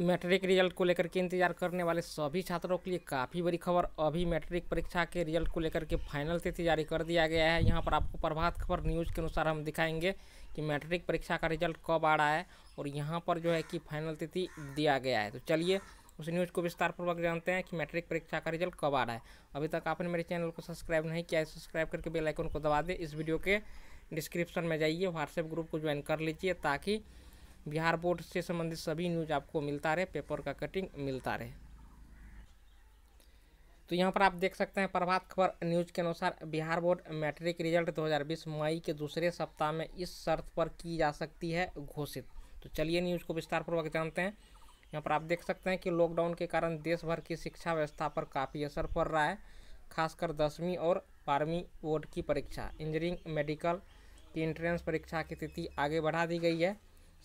matric result को लेकर के इंतजार करने वाले सभी छात्रों के लिए काफ़ी बड़ी खबर अभी मैट्रिक परीक्षा के रिजल्ट को लेकर के फाइनल तिथि जारी कर दिया गया है यहाँ पर आपको प्रभात खबर न्यूज़ के अनुसार हम दिखाएंगे कि मैट्रिक परीक्षा का रिजल्ट कब आ रहा है और यहाँ पर जो है कि फाइनल तिथि दिया गया है तो चलिए उस न्यूज़ को विस्तारपूर्वक जानते हैं कि मैट्रिक परीक्षा का रिजल्ट कब आ रहा है अभी तक आपने मेरे चैनल को सब्सक्राइब नहीं किया है सब्सक्राइब करके बेलाइकन को दबा दें इस वीडियो के डिस्क्रिप्शन में जाइए व्हाट्सएप ग्रुप को ज्वाइन कर लीजिए ताकि बिहार बोर्ड से संबंधित सभी न्यूज आपको मिलता रहे पेपर का कटिंग मिलता रहे तो यहाँ पर आप देख सकते हैं प्रभात खबर न्यूज के अनुसार बिहार बोर्ड मैट्रिक रिजल्ट 2020 मई के दूसरे सप्ताह में इस शर्त पर की जा सकती है घोषित तो चलिए न्यूज को विस्तारपूर्वक जानते हैं यहाँ पर आप देख सकते हैं कि लॉकडाउन के कारण देश भर की शिक्षा व्यवस्था पर काफ़ी असर पड़ रहा है खासकर दसवीं और बारहवीं बोर्ड की परीक्षा इंजीनियरिंग मेडिकल की एंट्रेंस परीक्षा की तिथि आगे बढ़ा दी गई है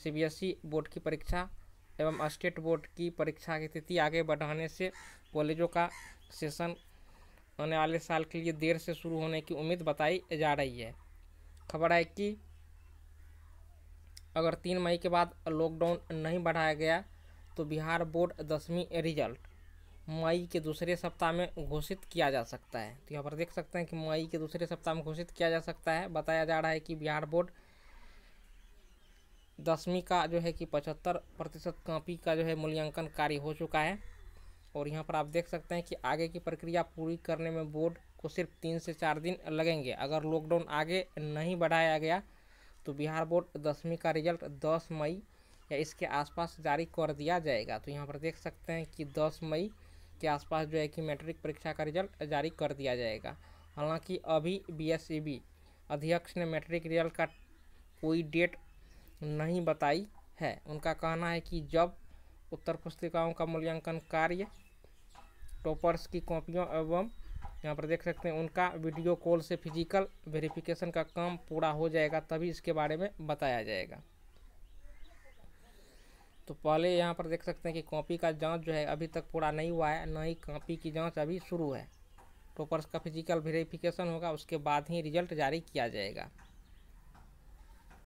सीबीएसई बोर्ड की परीक्षा एवं स्टेट बोर्ड की परीक्षा की तिथि आगे बढ़ाने से कॉलेजों का सेशन आने वाले साल के लिए देर से शुरू होने की उम्मीद बताई जा रही है खबर है कि अगर तीन मई के बाद लॉकडाउन नहीं बढ़ाया गया तो बिहार बोर्ड दसवीं रिजल्ट मई के दूसरे सप्ताह में घोषित किया जा सकता है तो यहाँ पर देख सकते हैं कि मई के दूसरे सप्ताह में घोषित किया जा सकता है बताया जा रहा है कि बिहार बोर्ड दसवीं का जो है कि पचहत्तर प्रतिशत कॉपी का जो है मूल्यांकन कार्य हो चुका है और यहाँ पर आप देख सकते हैं कि आगे की प्रक्रिया पूरी करने में बोर्ड को सिर्फ तीन से चार दिन लगेंगे अगर लॉकडाउन आगे नहीं बढ़ाया गया तो बिहार बोर्ड दसवीं का रिजल्ट दस मई या इसके आसपास जारी कर दिया जाएगा तो यहाँ पर देख सकते हैं कि दस मई के आसपास जो है कि मैट्रिक परीक्षा का रिजल्ट जारी कर दिया जाएगा हालांकि अभी बी e अध्यक्ष ने मैट्रिक रिजल्ट का कोई डेट नहीं बताई है उनका कहना है कि जब उत्तर पुस्तिकाओं का मूल्यांकन कार्य टॉपर्स की कॉपियों एवं यहाँ पर देख सकते हैं उनका वीडियो कॉल से फिजिकल वेरिफिकेशन का काम पूरा हो जाएगा तभी इसके बारे में बताया जाएगा तो पहले यहाँ पर देख सकते हैं कि कॉपी का जांच जो है अभी तक पूरा नहीं हुआ है नई कॉपी की जांच अभी शुरू है टॉपर्स का फिजिकल वेरिफिकेशन होगा उसके बाद ही रिजल्ट जारी किया जाएगा